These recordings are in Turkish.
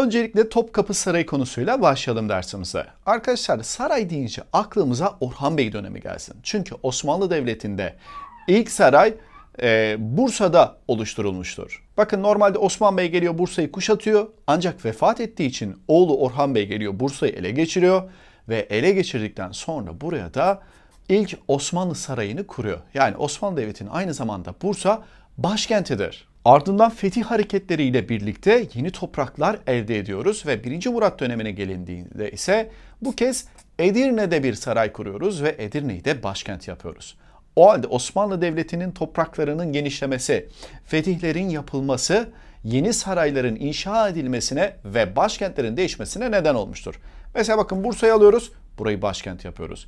Öncelikle Topkapı Sarayı konusuyla başlayalım dersimize. Arkadaşlar saray deyince aklımıza Orhan Bey dönemi gelsin. Çünkü Osmanlı Devleti'nde ilk saray e, Bursa'da oluşturulmuştur. Bakın normalde Osman Bey geliyor Bursa'yı kuşatıyor ancak vefat ettiği için oğlu Orhan Bey geliyor Bursa'yı ele geçiriyor ve ele geçirdikten sonra buraya da ilk Osmanlı Sarayı'nı kuruyor. Yani Osmanlı Devleti'nin aynı zamanda Bursa başkentidir. Ardından fetih hareketleriyle birlikte yeni topraklar elde ediyoruz ve 1. Murat dönemine gelindiğinde ise bu kez Edirne'de bir saray kuruyoruz ve Edirne'yi de başkent yapıyoruz. O halde Osmanlı Devleti'nin topraklarının genişlemesi, fetihlerin yapılması, yeni sarayların inşa edilmesine ve başkentlerin değişmesine neden olmuştur. Mesela bakın Bursa'yı alıyoruz, burayı başkent yapıyoruz.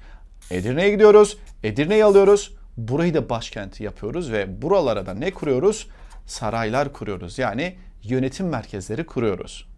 Edirne'ye gidiyoruz, Edirne'yi alıyoruz, burayı da başkent yapıyoruz ve buralara da ne kuruyoruz? saraylar kuruyoruz. Yani yönetim merkezleri kuruyoruz.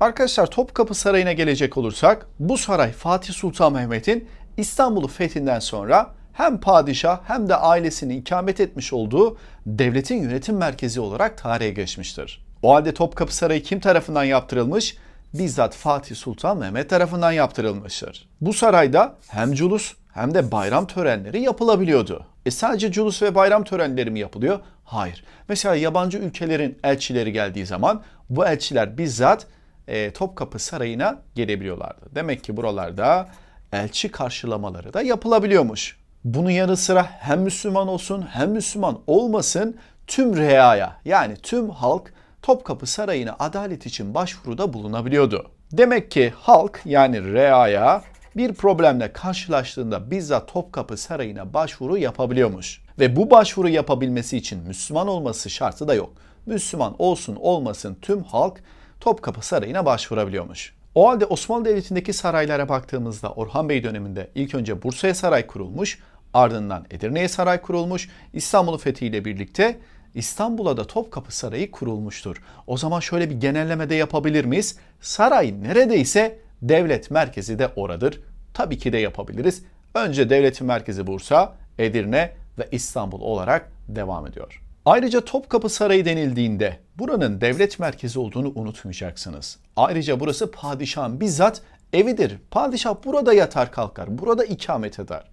Arkadaşlar Topkapı Sarayı'na gelecek olursak bu saray Fatih Sultan Mehmet'in İstanbul'u fethinden sonra hem padişah hem de ailesinin ikamet etmiş olduğu devletin yönetim merkezi olarak tarihe geçmiştir. O halde Topkapı Sarayı kim tarafından yaptırılmış? Bizzat Fatih Sultan Mehmet tarafından yaptırılmıştır. Bu sarayda hem culus hem de bayram törenleri yapılabiliyordu. E sadece culus ve bayram törenleri mi yapılıyor? Hayır. Mesela yabancı ülkelerin elçileri geldiği zaman bu elçiler bizzat e, Topkapı Sarayı'na gelebiliyorlardı. Demek ki buralarda elçi karşılamaları da yapılabiliyormuş. Bunun yanı sıra hem Müslüman olsun hem Müslüman olmasın tüm reaya yani tüm halk Topkapı Sarayı'na adalet için başvuruda bulunabiliyordu. Demek ki halk yani reaya bir problemle karşılaştığında bizzat Topkapı Sarayı'na başvuru yapabiliyormuş. Ve bu başvuru yapabilmesi için Müslüman olması şartı da yok. Müslüman olsun olmasın tüm halk Topkapı Sarayı'na başvurabiliyormuş. O halde Osmanlı Devleti'ndeki saraylara baktığımızda Orhan Bey döneminde ilk önce Bursa'ya saray kurulmuş, ardından Edirne'ye saray kurulmuş, İstanbul'u fethiyle birlikte İstanbul'a da Topkapı Sarayı kurulmuştur. O zaman şöyle bir genellemede yapabilir miyiz? Saray neredeyse devlet merkezi de oradır. Tabii ki de yapabiliriz. Önce devletin merkezi Bursa, Edirne ve İstanbul olarak devam ediyor. Ayrıca Topkapı Sarayı denildiğinde buranın devlet merkezi olduğunu unutmayacaksınız. Ayrıca burası padişahın bizzat evidir. Padişah burada yatar kalkar, burada ikamet eder.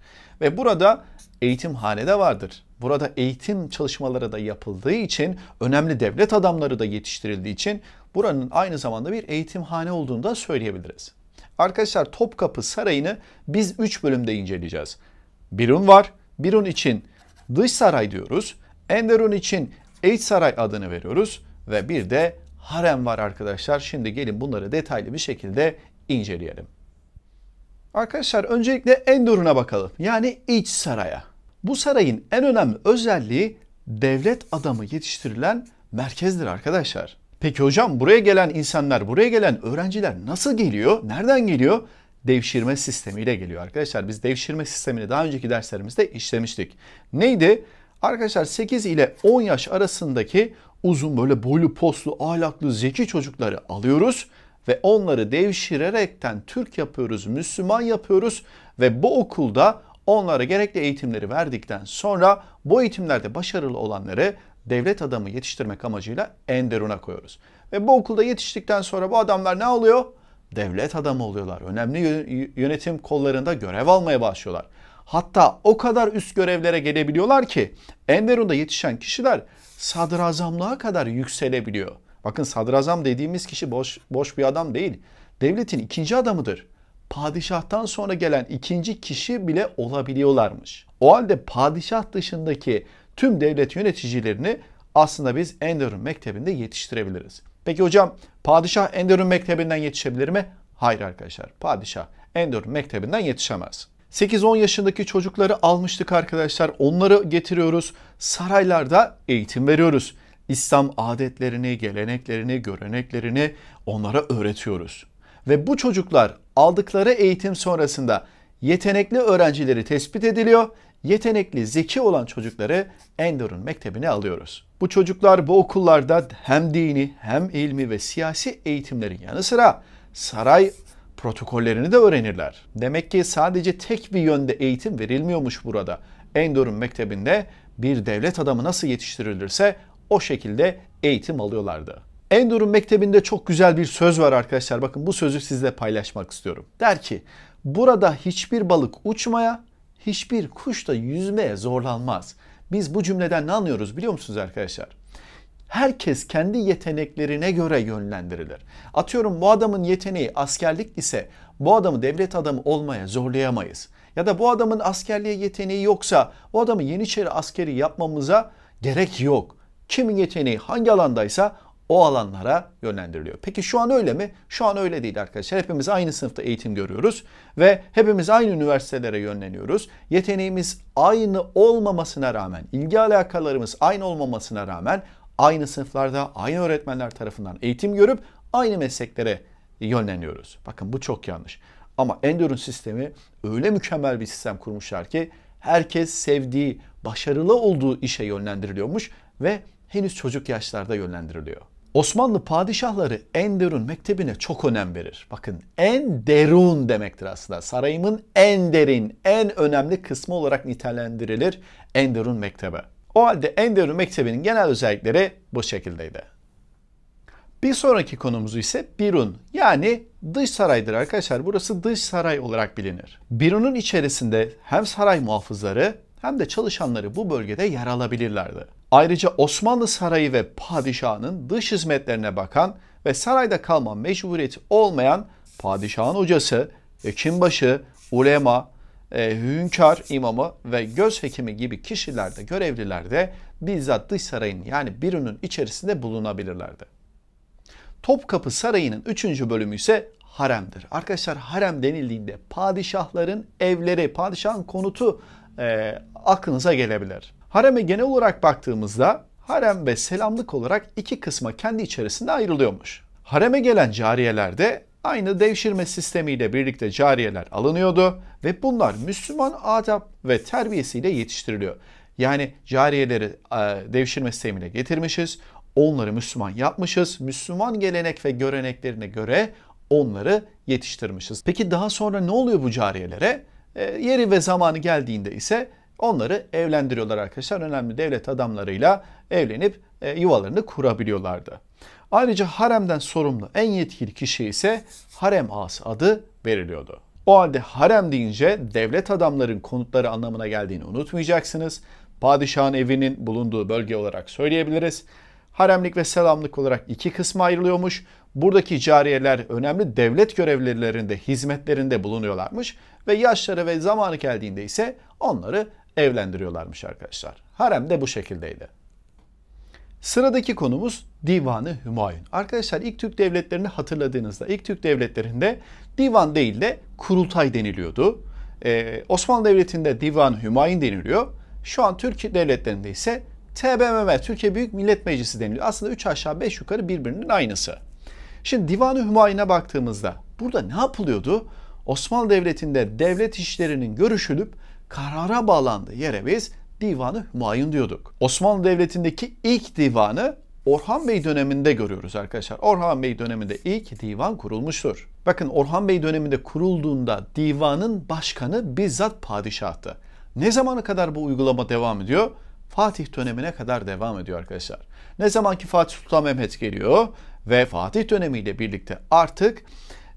Ve burada eğitimhane de vardır. Burada eğitim çalışmaları da yapıldığı için, önemli devlet adamları da yetiştirildiği için buranın aynı zamanda bir eğitimhane olduğunu da söyleyebiliriz. Arkadaşlar Topkapı Sarayı'nı biz 3 bölümde inceleyeceğiz. Birun var. Birun için dış saray diyoruz. Enderun için iç saray adını veriyoruz. Ve bir de harem var arkadaşlar. Şimdi gelin bunları detaylı bir şekilde inceleyelim. Arkadaşlar öncelikle Enderun'a bakalım. Yani iç saraya. Bu sarayın en önemli özelliği devlet adamı yetiştirilen merkezdir arkadaşlar. Peki hocam buraya gelen insanlar, buraya gelen öğrenciler nasıl geliyor? Nereden geliyor? Devşirme sistemiyle geliyor arkadaşlar. Biz devşirme sistemini daha önceki derslerimizde işlemiştik. Neydi? Arkadaşlar 8 ile 10 yaş arasındaki uzun böyle boylu poslu ahlaklı zeki çocukları alıyoruz ve onları devşirerekten Türk yapıyoruz, Müslüman yapıyoruz ve bu okulda onlara gerekli eğitimleri verdikten sonra bu eğitimlerde başarılı olanları devlet adamı yetiştirmek amacıyla Enderun'a koyuyoruz. Ve bu okulda yetiştikten sonra bu adamlar ne oluyor? Devlet adamı oluyorlar. Önemli yönetim kollarında görev almaya başlıyorlar. Hatta o kadar üst görevlere gelebiliyorlar ki Enderun'da yetişen kişiler sadrazamlığa kadar yükselebiliyor. Bakın sadrazam dediğimiz kişi boş, boş bir adam değil. Devletin ikinci adamıdır. Padişahtan sonra gelen ikinci kişi bile olabiliyorlarmış. O halde padişah dışındaki tüm devlet yöneticilerini aslında biz Enderun Mektebi'nde yetiştirebiliriz. Peki hocam padişah Enderun Mektebi'nden yetişebilir mi? Hayır arkadaşlar padişah Enderun Mektebi'nden yetişemez. 8-10 yaşındaki çocukları almıştık arkadaşlar. Onları getiriyoruz. Saraylarda eğitim veriyoruz. İslam adetlerini, geleneklerini, göreneklerini onlara öğretiyoruz. Ve bu çocuklar aldıkları eğitim sonrasında yetenekli öğrencileri tespit ediliyor yetenekli, zeki olan çocukları Endor'un mektebine alıyoruz. Bu çocuklar bu okullarda hem dini hem ilmi ve siyasi eğitimlerin yanı sıra saray protokollerini de öğrenirler. Demek ki sadece tek bir yönde eğitim verilmiyormuş burada. Endor'un mektebinde bir devlet adamı nasıl yetiştirilirse o şekilde eğitim alıyorlardı. Endor'un mektebinde çok güzel bir söz var arkadaşlar. Bakın bu sözü sizle paylaşmak istiyorum. Der ki, burada hiçbir balık uçmaya, hiçbir kuş da yüzmeye zorlanmaz. Biz bu cümleden ne anlıyoruz biliyor musunuz arkadaşlar? Herkes kendi yeteneklerine göre yönlendirilir. Atıyorum bu adamın yeteneği askerlik ise bu adamı devlet adamı olmaya zorlayamayız. Ya da bu adamın askerliğe yeteneği yoksa bu adamı Yeniçeri askeri yapmamıza gerek yok. Kimin yeteneği hangi alandaysa o alanlara yönlendiriliyor. Peki şu an öyle mi? Şu an öyle değil arkadaşlar. Hepimiz aynı sınıfta eğitim görüyoruz ve hepimiz aynı üniversitelere yönleniyoruz. Yeteneğimiz aynı olmamasına rağmen, ilgi alakalarımız aynı olmamasına rağmen aynı sınıflarda, aynı öğretmenler tarafından eğitim görüp aynı mesleklere yönleniyoruz. Bakın bu çok yanlış. Ama Endurance sistemi öyle mükemmel bir sistem kurmuşlar ki herkes sevdiği, başarılı olduğu işe yönlendiriliyormuş ve henüz çocuk yaşlarda yönlendiriliyor. Osmanlı padişahları Enderun mektebine çok önem verir. Bakın Enderun demektir aslında. Sarayımın en derin, en önemli kısmı olarak nitelendirilir Enderun mektebe. O halde Enderun mektebinin genel özellikleri bu şekildeydi. Bir sonraki konumuz ise Birun yani dış saraydır arkadaşlar. Burası dış saray olarak bilinir. Birun'un içerisinde hem saray muhafızları hem de çalışanları bu bölgede yer alabilirlerdi. Ayrıca Osmanlı Sarayı ve padişahının dış hizmetlerine bakan ve sarayda kalma mecburiyeti olmayan padişahın hocası, hekimbaşı, ulema, e, hünkâr imamı ve göz hekimi gibi kişiler de görevliler de bizzat dış sarayın yani birinin içerisinde bulunabilirlerdi. Topkapı Sarayı'nın 3. bölümü ise haremdir. Arkadaşlar harem denildiğinde padişahların evleri, padişahın konutu e, aklınıza gelebilir. Hareme genel olarak baktığımızda harem ve selamlık olarak iki kısma kendi içerisinde ayrılıyormuş. Hareme gelen cariyeler de aynı devşirme sistemiyle birlikte cariyeler alınıyordu ve bunlar Müslüman adab ve terbiyesiyle yetiştiriliyor. Yani cariyeleri e, devşirme sistemine getirmişiz, onları Müslüman yapmışız, Müslüman gelenek ve göreneklerine göre onları yetiştirmişiz. Peki daha sonra ne oluyor bu cariyelere? E, yeri ve zamanı geldiğinde ise Onları evlendiriyorlar arkadaşlar. Önemli devlet adamlarıyla evlenip e, yuvalarını kurabiliyorlardı. Ayrıca haremden sorumlu en yetkili kişi ise harem ağası adı veriliyordu. O halde harem deyince devlet adamların konutları anlamına geldiğini unutmayacaksınız. Padişahın evinin bulunduğu bölge olarak söyleyebiliriz. Haremlik ve selamlık olarak iki kısma ayrılıyormuş. Buradaki cariyeler önemli devlet görevlilerinde, hizmetlerinde bulunuyorlarmış ve yaşları ve zamanı geldiğinde ise onları evlendiriyorlarmış arkadaşlar. Harem de bu şekildeydi. Sıradaki konumuz Divanı Hümayun. Arkadaşlar ilk Türk devletlerini hatırladığınızda ilk Türk devletlerinde divan değil de kurultay deniliyordu. Ee, Osmanlı Devleti'nde Divan Hümayun deniliyor. Şu an Türk devletlerinde ise TBMM, Türkiye Büyük Millet Meclisi deniliyor. Aslında 3 aşağı 5 yukarı birbirinin aynısı. Şimdi Divanı Hümayun'a baktığımızda burada ne yapılıyordu? Osmanlı Devleti'nde devlet işlerinin görüşülüp karara bağlandığı yere biz Divanı Hümayun diyorduk. Osmanlı Devleti'ndeki ilk divanı Orhan Bey döneminde görüyoruz arkadaşlar. Orhan Bey döneminde ilk divan kurulmuştur. Bakın Orhan Bey döneminde kurulduğunda divanın başkanı bizzat padişahtı. Ne zamana kadar bu uygulama devam ediyor? Fatih dönemine kadar devam ediyor arkadaşlar. Ne zaman ki Fatih Sultan Mehmet geliyor ve Fatih dönemiyle birlikte artık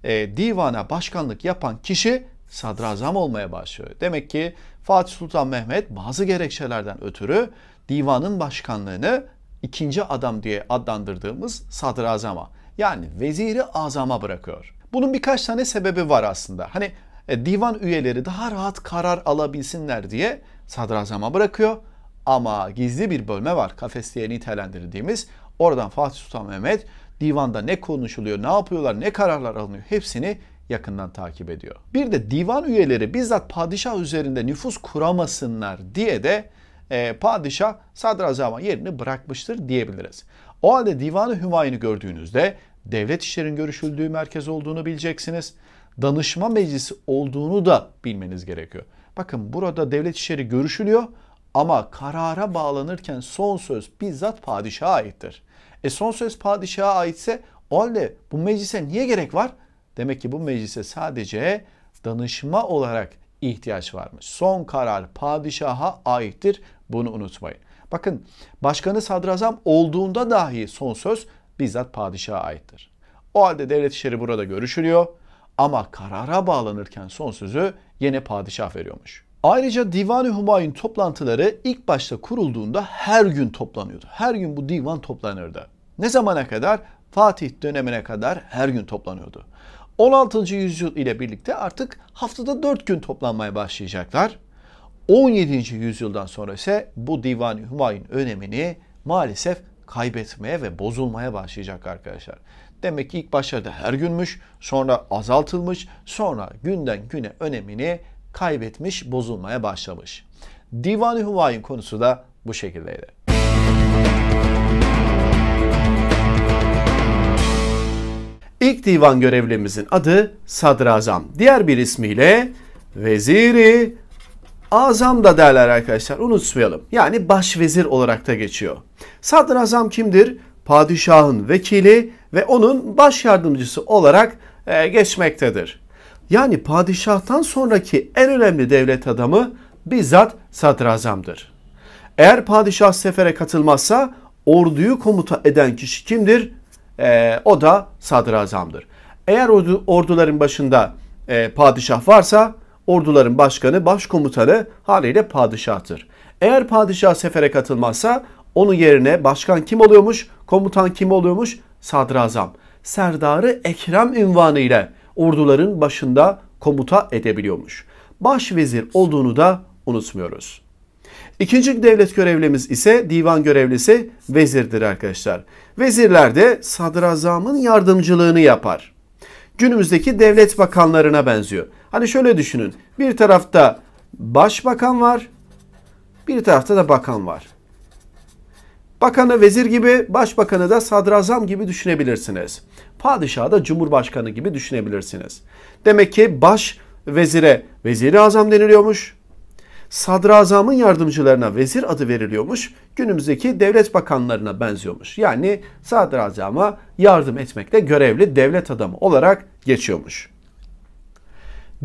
e, divana başkanlık yapan kişi sadrazam olmaya başlıyor. Demek ki Fatih Sultan Mehmet bazı gerekçelerden ötürü divanın başkanlığını ikinci adam diye adlandırdığımız sadrazama yani veziri azama bırakıyor. Bunun birkaç tane sebebi var aslında. Hani e, divan üyeleri daha rahat karar alabilsinler diye sadrazama bırakıyor. Ama gizli bir bölme var kafes diye nitelendirdiğimiz. Oradan Fatih Sultan Mehmet divanda ne konuşuluyor, ne yapıyorlar, ne kararlar alınıyor hepsini yakından takip ediyor. Bir de divan üyeleri bizzat padişah üzerinde nüfus kuramasınlar diye de e, padişah sadrazama yerini bırakmıştır diyebiliriz. O halde divanı hümayını gördüğünüzde devlet işlerin görüşüldüğü merkez olduğunu bileceksiniz. Danışma meclisi olduğunu da bilmeniz gerekiyor. Bakın burada devlet işleri görüşülüyor ama karara bağlanırken son söz bizzat padişaha aittir. E son söz padişaha aitse o halde bu meclise niye gerek var? Demek ki bu meclise sadece danışma olarak ihtiyaç varmış. Son karar padişaha aittir. Bunu unutmayın. Bakın başkanı sadrazam olduğunda dahi son söz bizzat padişaha aittir. O halde devlet işleri burada görüşülüyor ama karara bağlanırken son sözü yine padişah veriyormuş. Ayrıca Divan-ı Humayun toplantıları ilk başta kurulduğunda her gün toplanıyordu. Her gün bu divan toplanırdı. Ne zamana kadar? Fatih dönemine kadar her gün toplanıyordu. 16. yüzyıl ile birlikte artık haftada 4 gün toplanmaya başlayacaklar. 17. yüzyıldan sonra ise bu Divan-ı Hümayun önemini maalesef kaybetmeye ve bozulmaya başlayacak arkadaşlar. Demek ki ilk başlarda her günmüş, sonra azaltılmış, sonra günden güne önemini kaybetmiş, bozulmaya başlamış. Divan-ı Hümayun konusu da bu şekildeydi. İlk divan görevlimizin adı sadrazam. Diğer bir ismiyle veziri azam da derler arkadaşlar unutmayalım. Yani başvezir olarak da geçiyor. Sadrazam kimdir? Padişahın vekili ve onun baş yardımcısı olarak e, geçmektedir. Yani padişahtan sonraki en önemli devlet adamı bizzat sadrazamdır. Eğer padişah sefere katılmazsa orduyu komuta eden kişi kimdir? E, o da sadrazamdır. Eğer ordu, orduların başında e, padişah varsa orduların başkanı, başkomutanı haliyle padişahtır. Eğer padişah sefere katılmazsa onun yerine başkan kim oluyormuş, komutan kim oluyormuş? Sadrazam. Serdarı Ekrem ünvanı ile orduların başında komuta edebiliyormuş. Başvezir olduğunu da unutmuyoruz. İkinci devlet görevlimiz ise divan görevlisi vezirdir arkadaşlar. Vezirler de sadrazamın yardımcılığını yapar. Günümüzdeki devlet bakanlarına benziyor. Hani şöyle düşünün. Bir tarafta başbakan var. Bir tarafta da bakan var. Bakanı vezir gibi, başbakanı da sadrazam gibi düşünebilirsiniz. Padişahı da cumhurbaşkanı gibi düşünebilirsiniz. Demek ki baş vezire veziri azam deniliyormuş sadrazamın yardımcılarına vezir adı veriliyormuş. Günümüzdeki devlet bakanlarına benziyormuş. Yani sadrazama yardım etmekle görevli devlet adamı olarak geçiyormuş.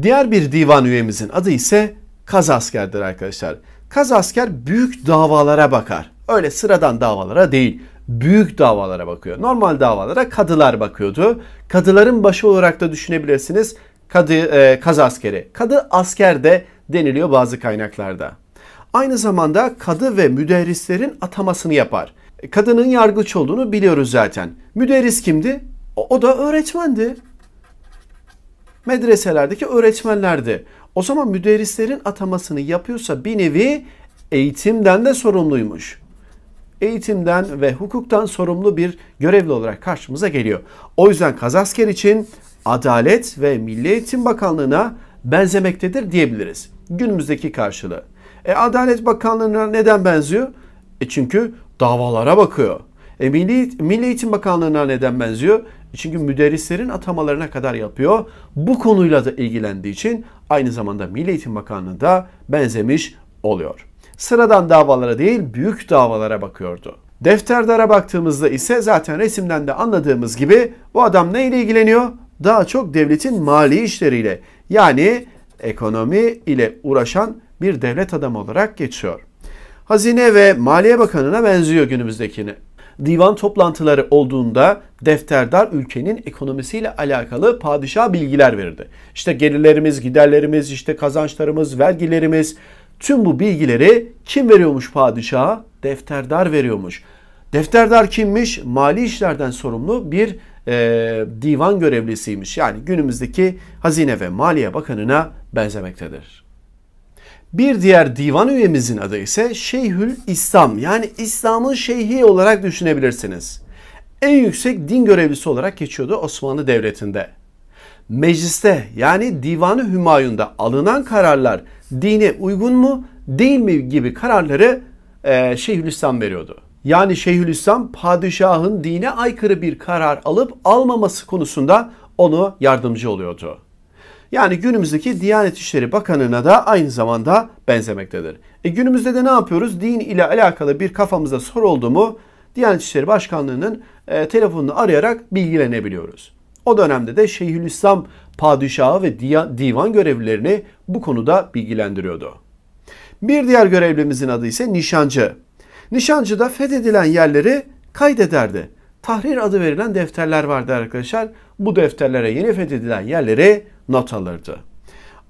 Diğer bir divan üyemizin adı ise kaz askerdir arkadaşlar. Kaz asker büyük davalara bakar. Öyle sıradan davalara değil büyük davalara bakıyor. Normal davalara kadılar bakıyordu. Kadıların başı olarak da düşünebilirsiniz. Kadı e, kaz askeri. Kadı asker de deniliyor bazı kaynaklarda. Aynı zamanda kadı ve müderrislerin atamasını yapar. E, kadının yargıç olduğunu biliyoruz zaten. Müderris kimdi? O, o da öğretmendi. Medreselerdeki öğretmenlerdi. O zaman müderrislerin atamasını yapıyorsa bir nevi eğitimden de sorumluymuş. Eğitimden ve hukuktan sorumlu bir görevli olarak karşımıza geliyor. O yüzden Kazasker için Adalet ve Milli Eğitim Bakanlığı'na benzemektedir diyebiliriz günümüzdeki karşılığı. E Adalet Bakanlığı'na neden benziyor? E çünkü davalara bakıyor. E Milli, Milli Eğitim Bakanlığı'na neden benziyor? E çünkü müderrislerin atamalarına kadar yapıyor. Bu konuyla da ilgilendiği için aynı zamanda Milli Eğitim Bakanlığı da benzemiş oluyor. Sıradan davalara değil büyük davalara bakıyordu. Defterdara baktığımızda ise zaten resimden de anladığımız gibi bu adam neyle ilgileniyor? Daha çok devletin mali işleriyle. Yani ekonomi ile uğraşan bir devlet adamı olarak geçiyor. Hazine ve Maliye Bakanı'na benziyor günümüzdekini. Divan toplantıları olduğunda defterdar ülkenin ekonomisiyle alakalı padişah bilgiler verirdi. İşte gelirlerimiz, giderlerimiz, işte kazançlarımız, vergilerimiz tüm bu bilgileri kim veriyormuş padişaha? Defterdar veriyormuş. Defterdar kimmiş? Mali işlerden sorumlu bir e, divan görevlisiymiş. Yani günümüzdeki Hazine ve Maliye Bakanı'na benzemektedir. Bir diğer divan üyemizin adı ise Şeyhül İslam yani İslam'ın şeyhi olarak düşünebilirsiniz. En yüksek din görevlisi olarak geçiyordu Osmanlı Devleti'nde. Mecliste yani Divanı Hümayun'da alınan kararlar dine uygun mu değil mi gibi kararları e, Şeyhülislam veriyordu. Yani Şeyhülislam padişahın dine aykırı bir karar alıp almaması konusunda onu yardımcı oluyordu. Yani günümüzdeki Diyanet İşleri Bakanı'na da aynı zamanda benzemektedir. E günümüzde de ne yapıyoruz? Din ile alakalı bir kafamıza soru oldu mu Diyanet İşleri Başkanlığı'nın e, telefonunu arayarak bilgilenebiliyoruz. O dönemde de Şeyhülislam padişahı ve divan görevlilerini bu konuda bilgilendiriyordu. Bir diğer görevlimizin adı ise nişancı. Nişancı da fethedilen yerleri kaydederdi. Tahrir adı verilen defterler vardı arkadaşlar. Bu defterlere yeni fethedilen yerleri not alırdı.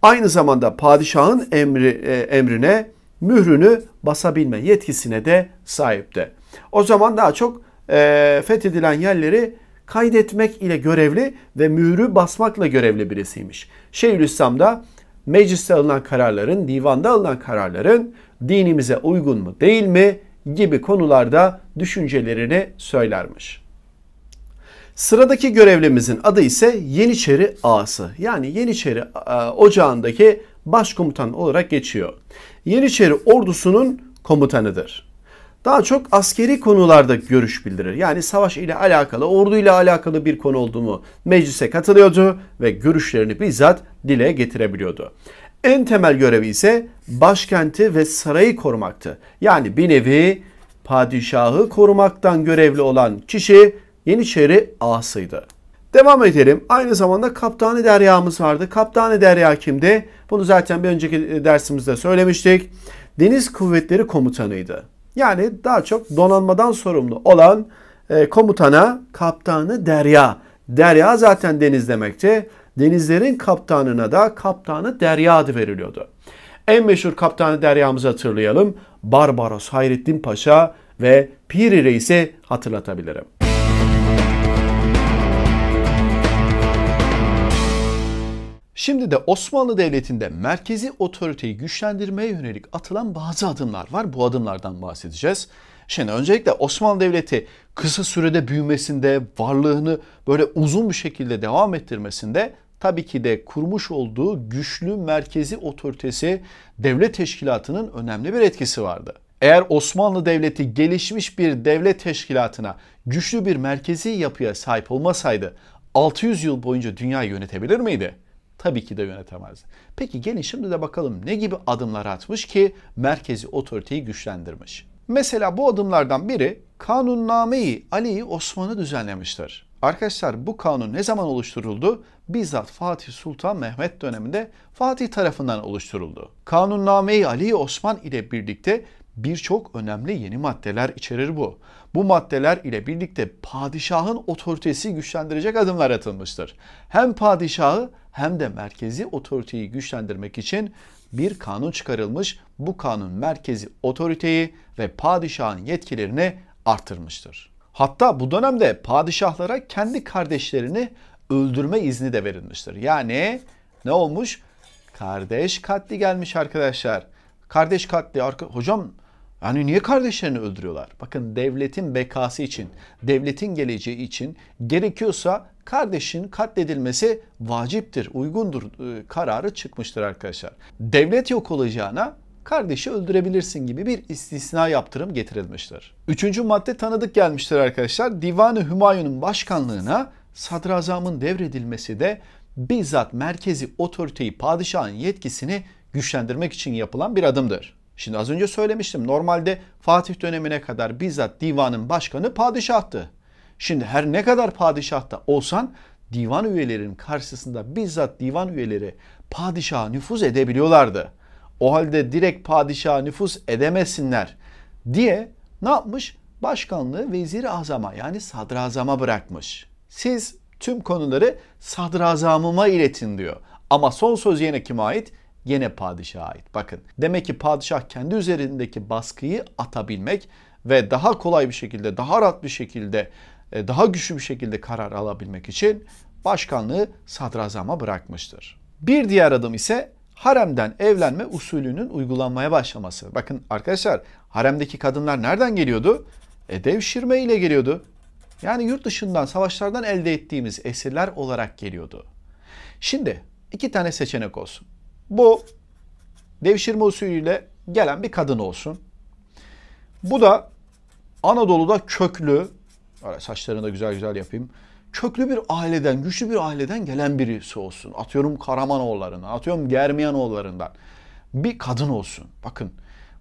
Aynı zamanda padişahın emri, e, emrine mührünü basabilme yetkisine de sahipti. O zaman daha çok e, fethedilen yerleri kaydetmek ile görevli ve mührü basmakla görevli birisiymiş. Şeyhülislam da mecliste alınan kararların, divanda alınan kararların dinimize uygun mu değil mi gibi konularda düşüncelerini söylermiş. Sıradaki görevlimizin adı ise Yeniçeri Ağası. Yani Yeniçeri e, Ocağı'ndaki başkomutan olarak geçiyor. Yeniçeri ordusunun komutanıdır. Daha çok askeri konularda görüş bildirir. Yani savaş ile alakalı, ordu ile alakalı bir konu olduğunu meclise katılıyordu ve görüşlerini bizzat dile getirebiliyordu. En temel görevi ise başkenti ve sarayı korumaktı. Yani bir nevi padişahı korumaktan görevli olan kişi Yeniçeri ağasıydı. Devam edelim. Aynı zamanda Kaptanı Derya'mız vardı. Kaptanı Derya kimdi? Bunu zaten bir önceki dersimizde söylemiştik. Deniz Kuvvetleri Komutanı'ydı. Yani daha çok donanmadan sorumlu olan e, komutana Kaptanı Derya. Derya zaten deniz demekti. Denizlerin kaptanına da Kaptanı Derya adı veriliyordu. En meşhur Kaptanı Derya'mızı hatırlayalım. Barbaros Hayrettin Paşa ve Piri Reis'i hatırlatabilirim. Şimdi de Osmanlı Devleti'nde merkezi otoriteyi güçlendirmeye yönelik atılan bazı adımlar var. Bu adımlardan bahsedeceğiz. Şimdi öncelikle Osmanlı Devleti kısa sürede büyümesinde, varlığını böyle uzun bir şekilde devam ettirmesinde tabii ki de kurmuş olduğu güçlü merkezi otoritesi devlet teşkilatının önemli bir etkisi vardı. Eğer Osmanlı Devleti gelişmiş bir devlet teşkilatına güçlü bir merkezi yapıya sahip olmasaydı 600 yıl boyunca dünyayı yönetebilir miydi? tabii ki de yönetemezdi. Peki gelin şimdi de bakalım ne gibi adımlar atmış ki merkezi otoriteyi güçlendirmiş. Mesela bu adımlardan biri Kanunname-i Ali Osman'ı düzenlemiştir. Arkadaşlar bu kanun ne zaman oluşturuldu? Bizzat Fatih Sultan Mehmet döneminde Fatih tarafından oluşturuldu. Kanunname-i Ali Osman ile birlikte birçok önemli yeni maddeler içerir bu. Bu maddeler ile birlikte padişahın otoritesi güçlendirecek adımlar atılmıştır. Hem padişahı hem de merkezi otoriteyi güçlendirmek için bir kanun çıkarılmış. Bu kanun merkezi otoriteyi ve padişahın yetkilerini artırmıştır. Hatta bu dönemde padişahlara kendi kardeşlerini öldürme izni de verilmiştir. Yani ne olmuş? Kardeş katli gelmiş arkadaşlar. Kardeş katli. Hocam yani niye kardeşlerini öldürüyorlar? Bakın devletin bekası için, devletin geleceği için gerekiyorsa kardeşin katledilmesi vaciptir, uygundur e, kararı çıkmıştır arkadaşlar. Devlet yok olacağına kardeşi öldürebilirsin gibi bir istisna yaptırım getirilmiştir. Üçüncü madde tanıdık gelmiştir arkadaşlar. Divanı Hümayun'un başkanlığına sadrazamın devredilmesi de bizzat merkezi otoriteyi padişahın yetkisini güçlendirmek için yapılan bir adımdır. Şimdi az önce söylemiştim. Normalde Fatih dönemine kadar bizzat divanın başkanı padişahtı. Şimdi her ne kadar padişahta olsan divan üyelerinin karşısında bizzat divan üyeleri padişaha nüfuz edebiliyorlardı. O halde direkt padişaha nüfuz edemesinler diye ne yapmış? Başkanlığı vezir azama yani sadrazama bırakmış. Siz tüm konuları sadrazamıma iletin diyor. Ama son söz yine kime ait? gene padişaha ait. Bakın demek ki padişah kendi üzerindeki baskıyı atabilmek ve daha kolay bir şekilde, daha rahat bir şekilde, e, daha güçlü bir şekilde karar alabilmek için başkanlığı sadrazama bırakmıştır. Bir diğer adım ise haremden evlenme usulünün uygulanmaya başlaması. Bakın arkadaşlar haremdeki kadınlar nereden geliyordu? E devşirme ile geliyordu. Yani yurt dışından savaşlardan elde ettiğimiz esirler olarak geliyordu. Şimdi iki tane seçenek olsun. Bu devşirme usulüyle gelen bir kadın olsun. Bu da Anadolu'da köklü, saçlarını da güzel güzel yapayım. Köklü bir aileden, güçlü bir aileden gelen birisi olsun. Atıyorum Karamanoğullarından, atıyorum Germiyanoğullarından. Bir kadın olsun. Bakın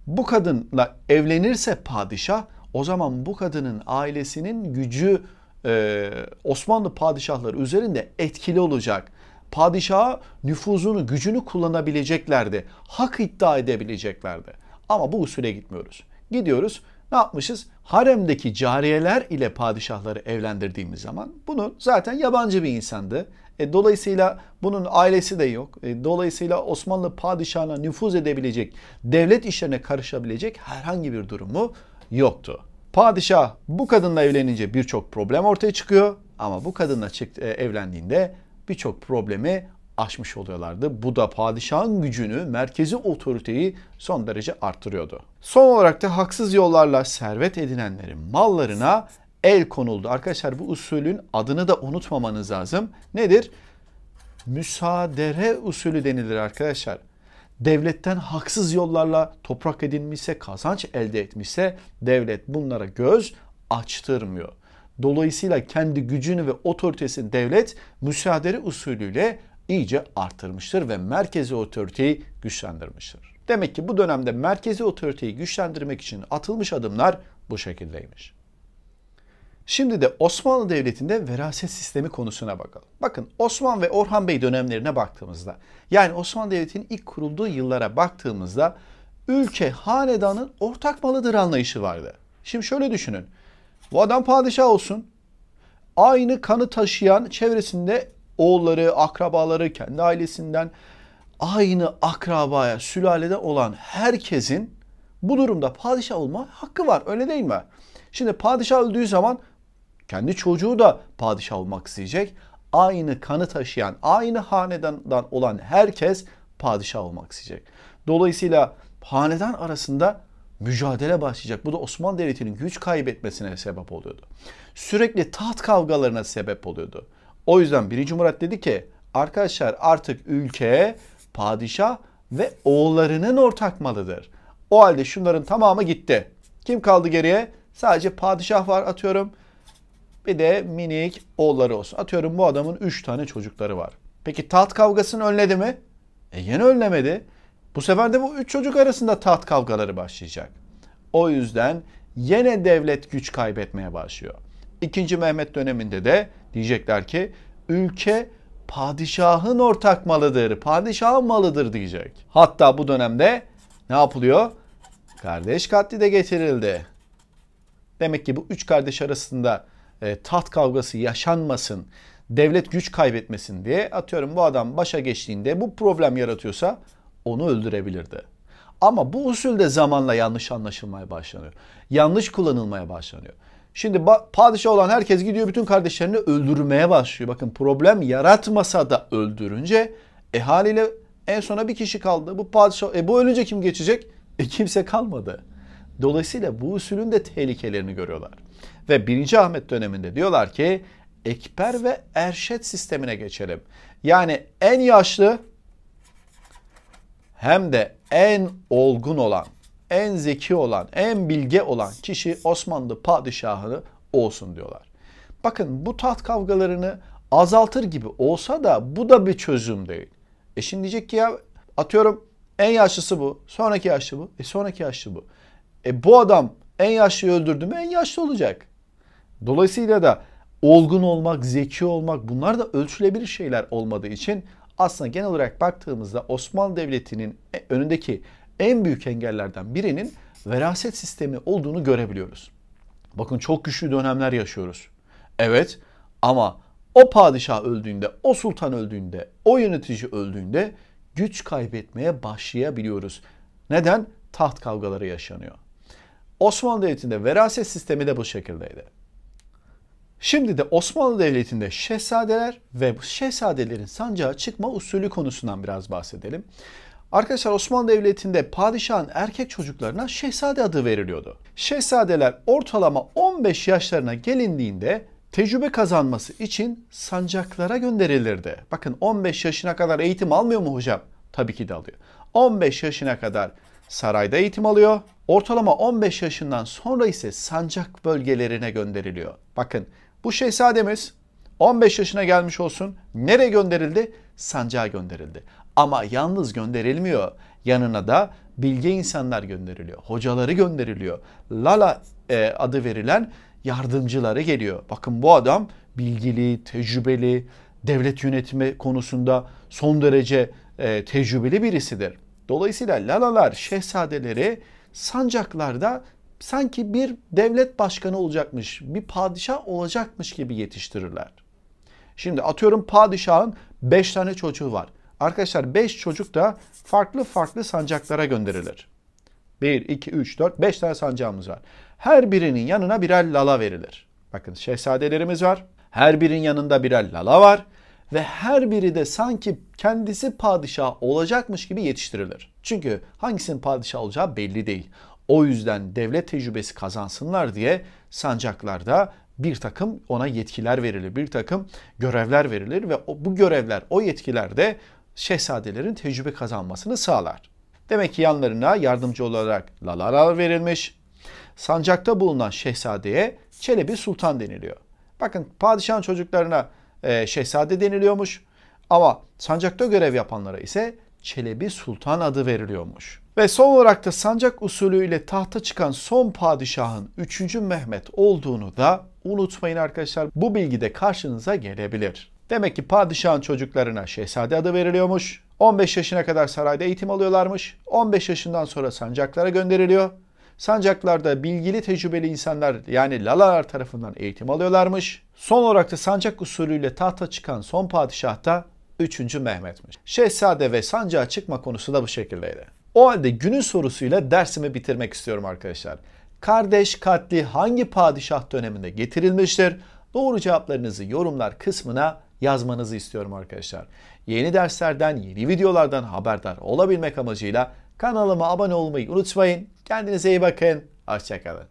bu kadınla evlenirse padişah o zaman bu kadının ailesinin gücü e, Osmanlı padişahları üzerinde etkili olacak. Padişaha nüfuzunu, gücünü kullanabileceklerdi. Hak iddia edebileceklerdi. Ama bu usule gitmiyoruz. Gidiyoruz ne yapmışız? Haremdeki cariyeler ile padişahları evlendirdiğimiz zaman bunun zaten yabancı bir insandı. E, dolayısıyla bunun ailesi de yok. E, dolayısıyla Osmanlı padişahına nüfuz edebilecek, devlet işlerine karışabilecek herhangi bir durumu yoktu. Padişah bu kadınla evlenince birçok problem ortaya çıkıyor ama bu kadınla çık, e, evlendiğinde birçok problemi aşmış oluyorlardı. Bu da padişahın gücünü, merkezi otoriteyi son derece arttırıyordu. Son olarak da haksız yollarla servet edinenlerin mallarına el konuldu. Arkadaşlar bu usulün adını da unutmamanız lazım. Nedir? Müsaadere usulü denilir arkadaşlar. Devletten haksız yollarla toprak edinmişse, kazanç elde etmişse devlet bunlara göz açtırmıyor. Dolayısıyla kendi gücünü ve otoritesini devlet müsaadere usulüyle iyice artırmıştır ve merkezi otoriteyi güçlendirmiştir. Demek ki bu dönemde merkezi otoriteyi güçlendirmek için atılmış adımlar bu şekildeymiş. Şimdi de Osmanlı Devleti'nde veraset sistemi konusuna bakalım. Bakın Osman ve Orhan Bey dönemlerine baktığımızda yani Osmanlı Devleti'nin ilk kurulduğu yıllara baktığımızda ülke hanedanın ortak malıdır anlayışı vardı. Şimdi şöyle düşünün. Bu adam padişah olsun. Aynı kanı taşıyan çevresinde oğulları, akrabaları, kendi ailesinden aynı akrabaya, sülalede olan herkesin bu durumda padişah olma hakkı var. Öyle değil mi? Şimdi padişah öldüğü zaman kendi çocuğu da padişah olmak isteyecek. Aynı kanı taşıyan, aynı hanedandan olan herkes padişah olmak isteyecek. Dolayısıyla hanedan arasında mücadele başlayacak. Bu da Osmanlı Devleti'nin güç kaybetmesine sebep oluyordu. Sürekli taht kavgalarına sebep oluyordu. O yüzden 1. Murat dedi ki arkadaşlar artık ülke padişah ve oğullarının ortak malıdır. O halde şunların tamamı gitti. Kim kaldı geriye? Sadece padişah var atıyorum. Bir de minik oğulları olsun. Atıyorum bu adamın 3 tane çocukları var. Peki taht kavgasını önledi mi? E yeni önlemedi. Bu sefer de bu üç çocuk arasında taht kavgaları başlayacak. O yüzden yine devlet güç kaybetmeye başlıyor. İkinci Mehmet döneminde de diyecekler ki ülke padişahın ortak malıdır, padişahın malıdır diyecek. Hatta bu dönemde ne yapılıyor? Kardeş katli de getirildi. Demek ki bu üç kardeş arasında e, taht kavgası yaşanmasın, devlet güç kaybetmesin diye atıyorum bu adam başa geçtiğinde bu problem yaratıyorsa onu öldürebilirdi. Ama bu usul de zamanla yanlış anlaşılmaya başlanıyor. Yanlış kullanılmaya başlanıyor. Şimdi padişah olan herkes gidiyor bütün kardeşlerini öldürmeye başlıyor. Bakın problem yaratmasa da öldürünce e haliyle en sona bir kişi kaldı. Bu padişah e bu ölünce kim geçecek? E kimse kalmadı. Dolayısıyla bu usulün de tehlikelerini görüyorlar. Ve 1. Ahmet döneminde diyorlar ki ekber ve erşet sistemine geçelim. Yani en yaşlı hem de en olgun olan, en zeki olan, en bilge olan kişi Osmanlı padişahı olsun diyorlar. Bakın bu taht kavgalarını azaltır gibi olsa da bu da bir çözüm değil. E şimdi diyecek ki ya atıyorum en yaşlısı bu, sonraki yaşlı bu, e sonraki yaşlı bu. E bu adam en yaşlıyı öldürdü mü en yaşlı olacak. Dolayısıyla da olgun olmak, zeki olmak bunlar da ölçülebilir şeyler olmadığı için aslında genel olarak baktığımızda Osmanlı Devleti'nin e, önündeki en büyük engellerden birinin veraset sistemi olduğunu görebiliyoruz. Bakın çok güçlü dönemler yaşıyoruz. Evet ama o padişah öldüğünde, o sultan öldüğünde, o yönetici öldüğünde güç kaybetmeye başlayabiliyoruz. Neden? Taht kavgaları yaşanıyor. Osmanlı Devleti'nde veraset sistemi de bu şekildeydi. Şimdi de Osmanlı Devleti'nde şehzadeler ve şehzadelerin sancağa çıkma usulü konusundan biraz bahsedelim. Arkadaşlar Osmanlı Devleti'nde padişahın erkek çocuklarına şehzade adı veriliyordu. Şehzadeler ortalama 15 yaşlarına gelindiğinde tecrübe kazanması için sancaklara gönderilirdi. Bakın 15 yaşına kadar eğitim almıyor mu hocam? Tabii ki de alıyor. 15 yaşına kadar sarayda eğitim alıyor. Ortalama 15 yaşından sonra ise sancak bölgelerine gönderiliyor. Bakın bu şehzademiz 15 yaşına gelmiş olsun. Nereye gönderildi? Sancağa gönderildi. Ama yalnız gönderilmiyor. Yanına da bilge insanlar gönderiliyor. Hocaları gönderiliyor. Lala e, adı verilen yardımcıları geliyor. Bakın bu adam bilgili, tecrübeli, devlet yönetimi konusunda son derece e, tecrübeli birisidir. Dolayısıyla lalalar şehzadeleri sancaklarda sanki bir devlet başkanı olacakmış, bir padişah olacakmış gibi yetiştirirler. Şimdi atıyorum padişahın 5 tane çocuğu var. Arkadaşlar 5 çocuk da farklı farklı sancaklara gönderilir. 1, 2, 3, 4, 5 tane sancağımız var. Her birinin yanına birer lala verilir. Bakın şehzadelerimiz var. Her birinin yanında birer lala var. Ve her biri de sanki kendisi padişah olacakmış gibi yetiştirilir. Çünkü hangisinin padişah olacağı belli değil. O yüzden devlet tecrübesi kazansınlar diye sancaklarda bir takım ona yetkiler verilir, bir takım görevler verilir ve bu görevler, o yetkiler de şehzadelerin tecrübe kazanmasını sağlar. Demek ki yanlarına yardımcı olarak lalalar verilmiş. Sancakta bulunan şehzadeye Çelebi Sultan deniliyor. Bakın padişahın çocuklarına e, şehzade deniliyormuş ama sancakta görev yapanlara ise Çelebi Sultan adı veriliyormuş. Ve son olarak da sancak usulüyle tahta çıkan son padişahın 3. Mehmet olduğunu da unutmayın arkadaşlar. Bu bilgi de karşınıza gelebilir. Demek ki padişahın çocuklarına şehzade adı veriliyormuş. 15 yaşına kadar sarayda eğitim alıyorlarmış. 15 yaşından sonra sancaklara gönderiliyor. Sancaklarda bilgili tecrübeli insanlar yani lalalar tarafından eğitim alıyorlarmış. Son olarak da sancak usulüyle tahta çıkan son padişah da 3. Mehmet'miş. Şehzade ve sancağa çıkma konusu da bu şekildeydi. O halde günün sorusuyla dersimi bitirmek istiyorum arkadaşlar. Kardeş katli hangi padişah döneminde getirilmiştir? Doğru cevaplarınızı yorumlar kısmına yazmanızı istiyorum arkadaşlar. Yeni derslerden, yeni videolardan haberdar olabilmek amacıyla kanalıma abone olmayı unutmayın. Kendinize iyi bakın. Hoşçakalın.